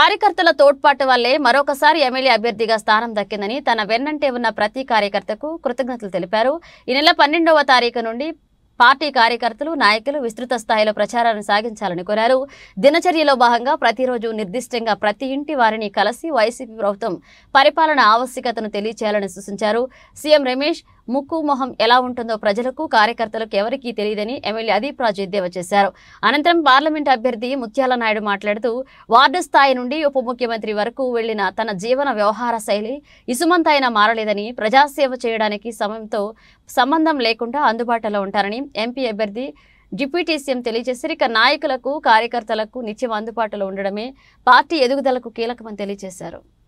కార్యకర్తల తోడ్పాటు వల్లే మరొకసారి ఎమ్మెల్యే అభ్యర్థిగా స్థానం దక్కిందని తన వెన్నంటే ఉన్న ప్రతి కార్యకర్తకు కృతజ్ఞతలు తెలిపారు ఈ నెల పన్నెండవ తారీఖు నుండి పార్టీ కార్యకర్తలు నాయకులు విస్తృత స్థాయిలో ప్రచారాన్ని సాగించాలని కోరారు దినచర్యలో భాగంగా ప్రతిరోజు నిర్దిష్టంగా ప్రతి ఇంటి వారిని కలిసి వైసీపీ ప్రభుత్వం పరిపాలన ఆవశ్యకతను తెలియచేయాలని సూచించారు సీఎం రమేష్ ముక్కు మొహం ఎలా ఉంటుందో ప్రజలకు కార్యకర్తలకు ఎవరికీ తెలియదని ఎమ్మెల్యే అదీప్ రాజు ఎద్దేవా చేశారు అనంతరం పార్లమెంట్ అభ్యర్థి ముత్యాల నాయుడు మాట్లాడుతూ వార్డు స్థాయి నుండి ఉప ముఖ్యమంత్రి వరకు వెళ్లిన తన జీవన వ్యవహార శైలి ఇసుమంతైనా మారలేదని ప్రజాసేవ చేయడానికి సమయంతో సంబంధం లేకుండా అందుబాటులో ఉంటారని ఎంపీ అభ్యర్థి డిప్యూటీ సీఎం తెలియజేశారు ఇక నాయకులకు కార్యకర్తలకు నిత్యం అందుబాటులో ఉండడమే పార్టీ ఎదుగుదలకు కీలకమని తెలియజేశారు